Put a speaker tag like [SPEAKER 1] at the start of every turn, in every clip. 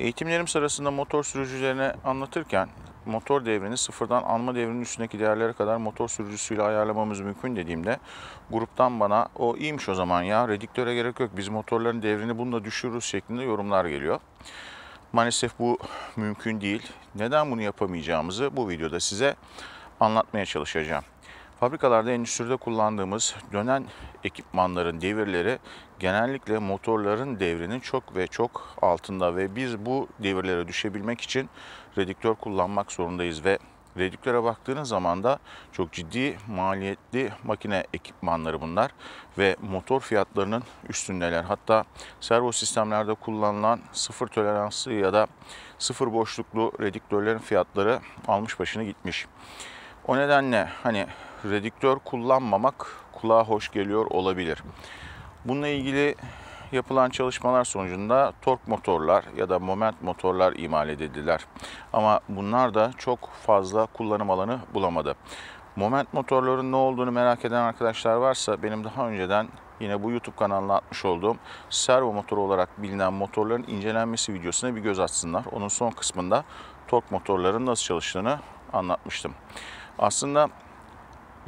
[SPEAKER 1] Eğitimlerim sırasında motor sürücülerine anlatırken motor devrini sıfırdan anma devrinin üstündeki değerlere kadar motor sürücüsüyle ayarlamamız mümkün dediğimde gruptan bana o iyiymiş o zaman ya rediktöre gerek yok biz motorların devrini bununla düşürürüz şeklinde yorumlar geliyor. Maalesef bu mümkün değil. Neden bunu yapamayacağımızı bu videoda size anlatmaya çalışacağım. Fabrikalarda endüstride kullandığımız dönen ekipmanların devirleri genellikle motorların devrinin çok ve çok altında ve biz bu devirlere düşebilmek için redüktör kullanmak zorundayız ve redüktöre baktığınız zaman da çok ciddi maliyetli makine ekipmanları bunlar ve motor fiyatlarının üstündeler. Hatta servo sistemlerde kullanılan sıfır toleranslı ya da sıfır boşluklu redüktörlerin fiyatları almış başını gitmiş. O nedenle hani redüktör kullanmamak kulağa hoş geliyor olabilir. Bununla ilgili yapılan çalışmalar sonucunda tork motorlar ya da moment motorlar imal edildiler. Ama bunlar da çok fazla kullanım alanı bulamadı. Moment motorların ne olduğunu merak eden arkadaşlar varsa benim daha önceden yine bu YouTube kanalına atmış olduğum servo motoru olarak bilinen motorların incelenmesi videosuna bir göz atsınlar. Onun son kısmında tork motorların nasıl çalıştığını anlatmıştım. Aslında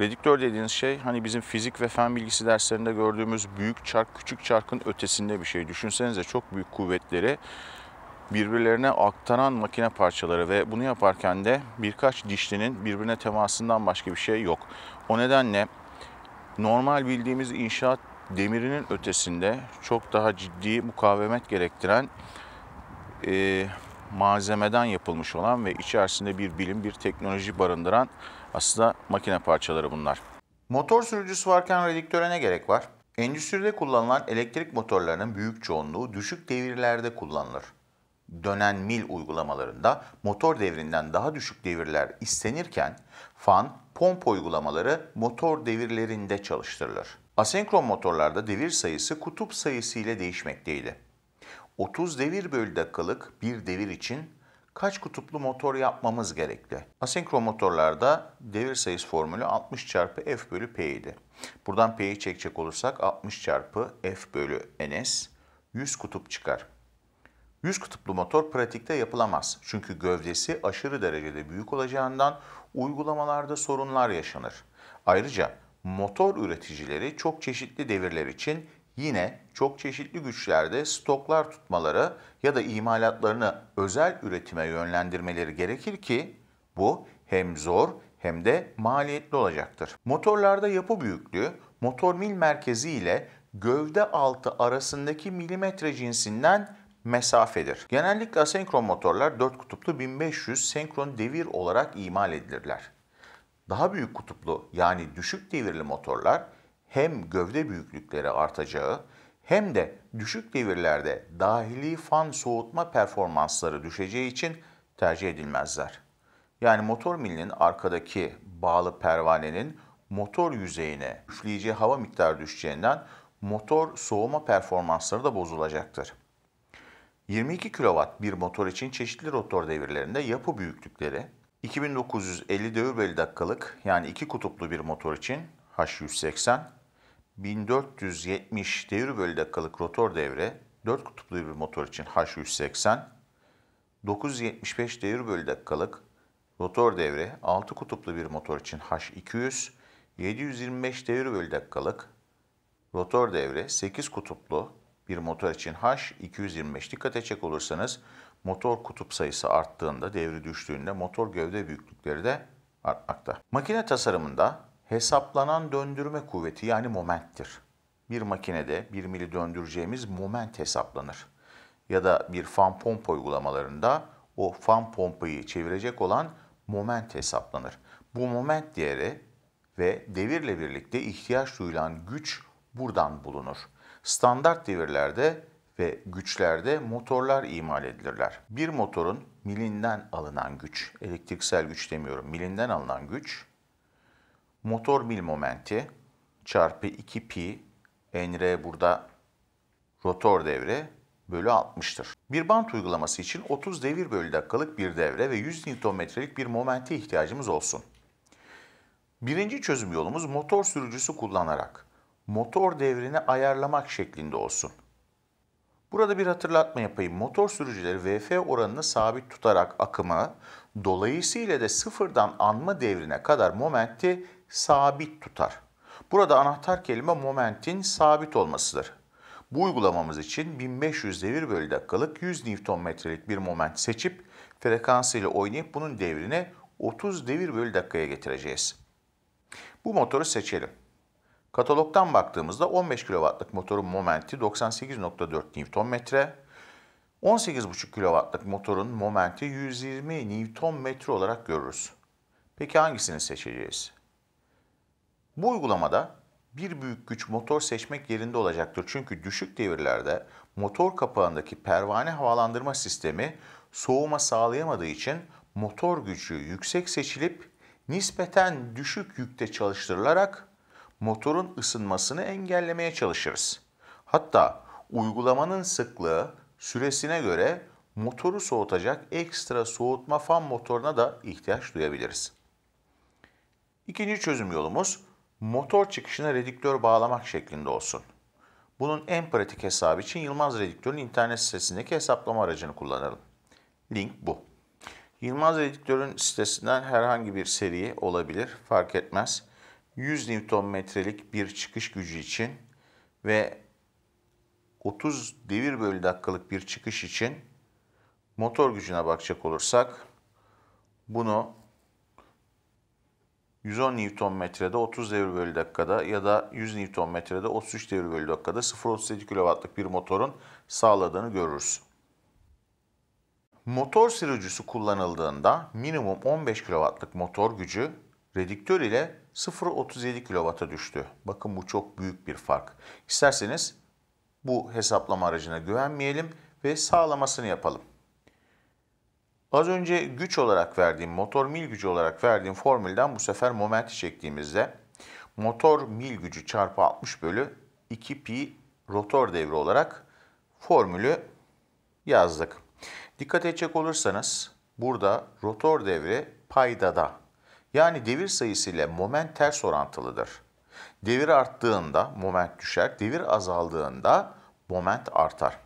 [SPEAKER 1] Rediktör dediğiniz şey hani bizim fizik ve fen bilgisi derslerinde gördüğümüz büyük çark küçük çarkın ötesinde bir şey. Düşünsenize çok büyük kuvvetleri birbirlerine aktaran makine parçaları ve bunu yaparken de birkaç dişlinin birbirine temasından başka bir şey yok. O nedenle normal bildiğimiz inşaat demirinin ötesinde çok daha ciddi mukavemet gerektiren e, malzemeden yapılmış olan ve içerisinde bir bilim, bir teknoloji barındıran aslında makine parçaları bunlar. Motor sürücüsü varken rediktöre ne gerek var? Endüstride kullanılan elektrik motorlarının büyük çoğunluğu düşük devirlerde kullanılır. Dönen mil uygulamalarında motor devrinden daha düşük devirler istenirken fan, pompa uygulamaları motor devirlerinde çalıştırılır. Asenkron motorlarda devir sayısı kutup sayısı ile değişmekteydi. 30 devir bölü dakikalık bir devir için kaç kutuplu motor yapmamız gerekli? Asinkro motorlarda devir sayısı formülü 60 çarpı f bölü p idi. Buradan p'yi çekecek olursak 60 çarpı f bölü ns 100 kutup çıkar. 100 kutuplu motor pratikte yapılamaz. Çünkü gövdesi aşırı derecede büyük olacağından uygulamalarda sorunlar yaşanır. Ayrıca motor üreticileri çok çeşitli devirler için yine çok çeşitli güçlerde stoklar tutmaları ya da imalatlarını özel üretime yönlendirmeleri gerekir ki bu hem zor hem de maliyetli olacaktır. Motorlarda yapı büyüklüğü motor mil merkezi ile gövde altı arasındaki milimetre cinsinden mesafedir. Genellikle asenkron motorlar 4 kutuplu 1500 senkron devir olarak imal edilirler. Daha büyük kutuplu yani düşük devirli motorlar hem gövde büyüklükleri artacağı hem de düşük devirlerde dahili fan soğutma performansları düşeceği için tercih edilmezler. Yani motor milinin arkadaki bağlı pervanenin motor yüzeyine üfleyeceği hava miktarı düşeceğinden motor soğuma performansları da bozulacaktır. 22 kW bir motor için çeşitli rotor devirlerinde yapı büyüklükleri 2950 devir bölü dakikalık yani iki kutuplu bir motor için H180, 1470 devir bölü dakikalık rotor devre 4 kutuplu bir motor için H380, 975 devir bölü dakikalık rotor devre 6 kutuplu bir motor için H200, 725 devir bölü dakikalık rotor devre 8 kutuplu bir motor için H225. Dikkat edecek olursanız motor kutup sayısı arttığında, devri düştüğünde motor gövde büyüklükleri de artmakta. Makine tasarımında hesaplanan döndürme kuvveti yani momenttir. Bir makinede 1 mili döndüreceğimiz moment hesaplanır. Ya da bir fan pompa uygulamalarında o fan pompayı çevirecek olan moment hesaplanır. Bu moment değeri ve devirle birlikte ihtiyaç duyulan güç buradan bulunur. Standart devirlerde ve güçlerde motorlar imal edilirler. Bir motorun milinden alınan güç, elektriksel güç demiyorum, milinden alınan güç motor mil momenti çarpı 2 pi nr burada rotor devre bölü 60'tır. Bir bant uygulaması için 30 devir bölü dakikalık bir devre ve 100 Nm'lik bir momente ihtiyacımız olsun. Birinci çözüm yolumuz motor sürücüsü kullanarak motor devrini ayarlamak şeklinde olsun. Burada bir hatırlatma yapayım. Motor sürücüleri VF oranını sabit tutarak akımı, dolayısıyla da sıfırdan anma devrine kadar momenti sabit tutar. Burada anahtar kelime momentin sabit olmasıdır. Bu uygulamamız için 1500 devir bölü dakikalık 100 Nm'lik bir moment seçip frekansıyla oynayıp bunun devrine 30 devir bölü dakikaya getireceğiz. Bu motoru seçelim. Katalogdan baktığımızda 15 kW'lık motorun momenti 98.4 Nm, 18,5 kW'lık motorun momenti 120 Nm olarak görürüz. Peki hangisini seçeceğiz? Bu uygulamada bir büyük güç motor seçmek yerinde olacaktır. Çünkü düşük devirlerde motor kapağındaki pervane havalandırma sistemi soğuma sağlayamadığı için motor gücü yüksek seçilip nispeten düşük yükte çalıştırılarak motorun ısınmasını engellemeye çalışırız. Hatta uygulamanın sıklığı süresine göre motoru soğutacak ekstra soğutma fan motoruna da ihtiyaç duyabiliriz. İkinci çözüm yolumuz motor çıkışına redüktör bağlamak şeklinde olsun. Bunun en pratik hesabı için Yılmaz Redüktör'ün internet sitesindeki hesaplama aracını kullanalım. Link bu. Yılmaz Redüktör'ün sitesinden herhangi bir seri olabilir, fark etmez. 100 Nm'lik bir çıkış gücü için ve 30 devir bölü dakikalık bir çıkış için motor gücüne bakacak olursak bunu 110 Nm de 30 devir bölü dakikada ya da 100 Nm de 33 devir bölü dakikada 0.37 kW'lık bir motorun sağladığını görürüz. Motor sürücüsü kullanıldığında minimum 15 kW'lık motor gücü redüktör ile 0.37 kW'a düştü. Bakın bu çok büyük bir fark. İsterseniz bu hesaplama aracına güvenmeyelim ve sağlamasını yapalım. Az önce güç olarak verdiğim, motor mil gücü olarak verdiğim formülden bu sefer momenti çektiğimizde motor mil gücü çarpı 60 bölü 2 pi rotor devri olarak formülü yazdık. Dikkat edecek olursanız burada rotor devri paydada. Yani devir sayısı ile moment ters orantılıdır. Devir arttığında moment düşer, devir azaldığında moment artar.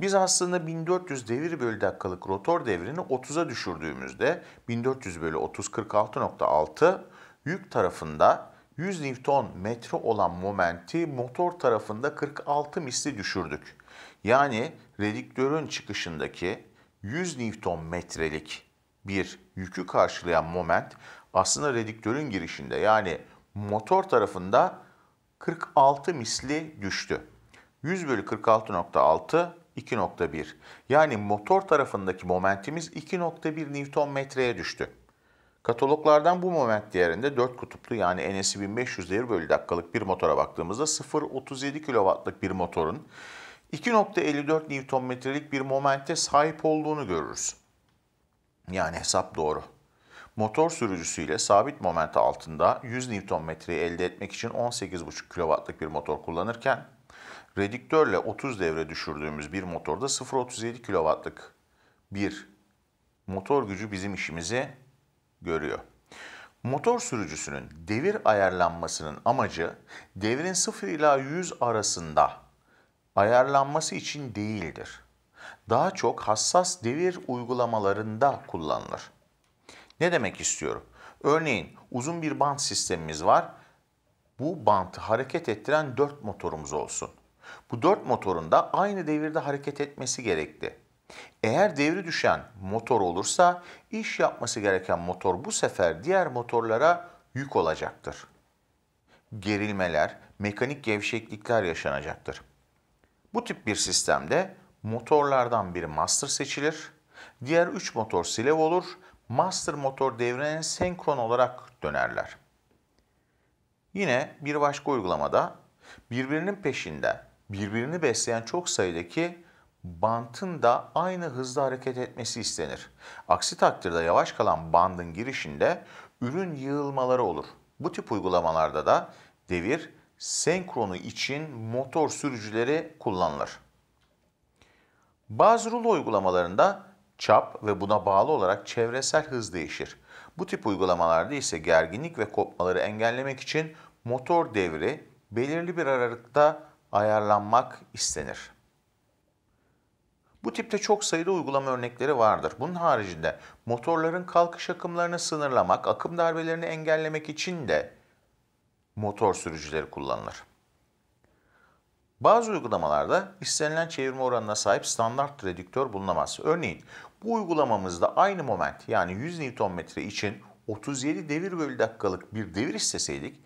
[SPEAKER 1] Biz aslında 1400 devir bölü dakikalık rotor devrini 30'a düşürdüğümüzde 1400 bölü 30 46.6 yük tarafında 100 Newton metre olan momenti motor tarafında 46 misli düşürdük. Yani rediktörün çıkışındaki 100 Newton metrelik bir yükü karşılayan moment aslında rediktörün girişinde yani motor tarafında 46 misli düştü. 100 bölü 46.6 2.1. Yani motor tarafındaki momentimiz 2.1 Newton metreye düştü. Kataloglardan bu moment değerinde 4 kutuplu yani NS'i 1500 devir bölü dakikalık bir motora baktığımızda 0.37 kW'lık bir motorun 2.54 Newtonmetrelik bir momente sahip olduğunu görürüz. Yani hesap doğru. Motor sürücüsüyle sabit moment altında 100 Newtonmetreyi elde etmek için 18.5 kW'lık bir motor kullanırken Rediktörle 30 devre düşürdüğümüz bir motorda 0.37 kW'lık bir motor gücü bizim işimizi görüyor. Motor sürücüsünün devir ayarlanmasının amacı devrin 0 ila 100 arasında ayarlanması için değildir. Daha çok hassas devir uygulamalarında kullanılır. Ne demek istiyorum? Örneğin uzun bir bant sistemimiz var. Bu bantı hareket ettiren 4 motorumuz olsun. Bu dört motorun da aynı devirde hareket etmesi gerekti. Eğer devri düşen motor olursa iş yapması gereken motor bu sefer diğer motorlara yük olacaktır. Gerilmeler, mekanik gevşeklikler yaşanacaktır. Bu tip bir sistemde motorlardan biri master seçilir, diğer 3 motor silev olur, master motor devrine senkron olarak dönerler. Yine bir başka uygulamada birbirinin peşinde birbirini besleyen çok sayıdaki bantın da aynı hızda hareket etmesi istenir. Aksi takdirde yavaş kalan bandın girişinde ürün yığılmaları olur. Bu tip uygulamalarda da devir senkronu için motor sürücüleri kullanılır. Bazı rulo uygulamalarında çap ve buna bağlı olarak çevresel hız değişir. Bu tip uygulamalarda ise gerginlik ve kopmaları engellemek için motor devri belirli bir aralıkta ayarlanmak istenir. Bu tipte çok sayıda uygulama örnekleri vardır. Bunun haricinde motorların kalkış akımlarını sınırlamak, akım darbelerini engellemek için de motor sürücüleri kullanılır. Bazı uygulamalarda istenilen çevirme oranına sahip standart redüktör bulunamaz. Örneğin bu uygulamamızda aynı moment yani 100 Nm için 37 devir bölü dakikalık bir devir isteseydik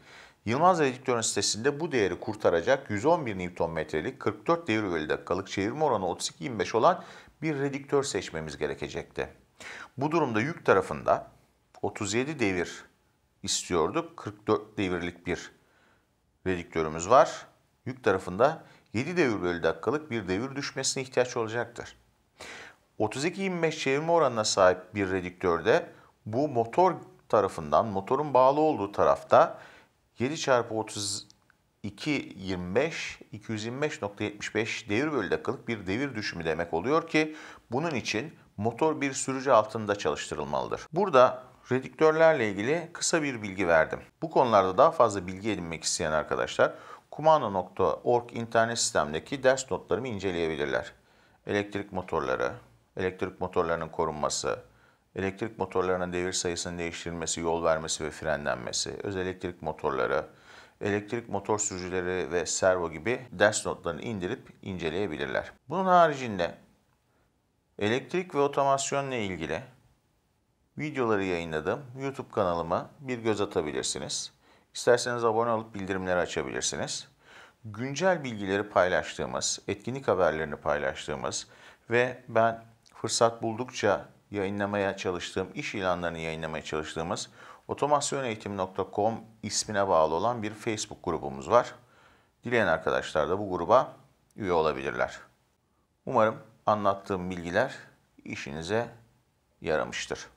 [SPEAKER 1] Yılmaz Redaktör'ün sitesinde bu değeri kurtaracak 111 Nm'lik 44 devir bölü dakikalık çevirme oranı 32.25 olan bir rediktör seçmemiz gerekecekti. Bu durumda yük tarafında 37 devir istiyorduk. 44 devirlik bir rediktörümüz var. Yük tarafında 7 devir bölü dakikalık bir devir düşmesine ihtiyaç olacaktır. 32.25 25 çevirme oranına sahip bir rediktörde bu motor tarafından, motorun bağlı olduğu tarafta 7 çarpı 30 25, 225.75 devir bölü dakikalık bir devir düşümü demek oluyor ki bunun için motor bir sürücü altında çalıştırılmalıdır. Burada redüktörlerle ilgili kısa bir bilgi verdim. Bu konularda daha fazla bilgi edinmek isteyen arkadaşlar kumano.org internet sistemdeki ders notlarımı inceleyebilirler. Elektrik motorları, elektrik motorlarının korunması, elektrik motorlarının devir sayısının değiştirilmesi, yol vermesi ve frenlenmesi, öz elektrik motorları, elektrik motor sürücüleri ve servo gibi ders notlarını indirip inceleyebilirler. Bunun haricinde elektrik ve otomasyonla ilgili videoları yayınladım YouTube kanalıma bir göz atabilirsiniz. İsterseniz abone olup bildirimleri açabilirsiniz. Güncel bilgileri paylaştığımız, etkinlik haberlerini paylaştığımız ve ben fırsat buldukça yayınlamaya çalıştığım, iş ilanlarını yayınlamaya çalıştığımız otomasyoneğitim.com ismine bağlı olan bir Facebook grubumuz var. Dileyen arkadaşlar da bu gruba üye olabilirler. Umarım anlattığım bilgiler işinize yaramıştır.